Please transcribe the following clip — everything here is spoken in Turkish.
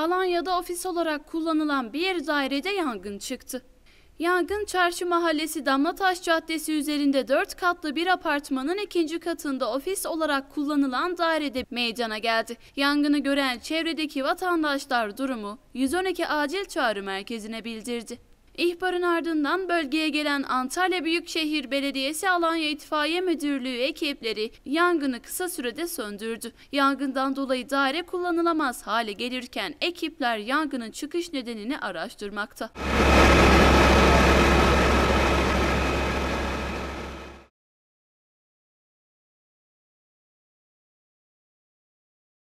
Alanya'da ofis olarak kullanılan bir dairede yangın çıktı. Yangın Çarşı Mahallesi Damlataş Caddesi üzerinde 4 katlı bir apartmanın ikinci katında ofis olarak kullanılan dairede meydana geldi. Yangını gören çevredeki vatandaşlar durumu 112 acil çağrı merkezine bildirdi. İhbarın ardından bölgeye gelen Antalya Büyükşehir Belediyesi Alanya İtfaiye Müdürlüğü ekipleri yangını kısa sürede söndürdü. Yangından dolayı daire kullanılamaz hale gelirken ekipler yangının çıkış nedenini araştırmakta.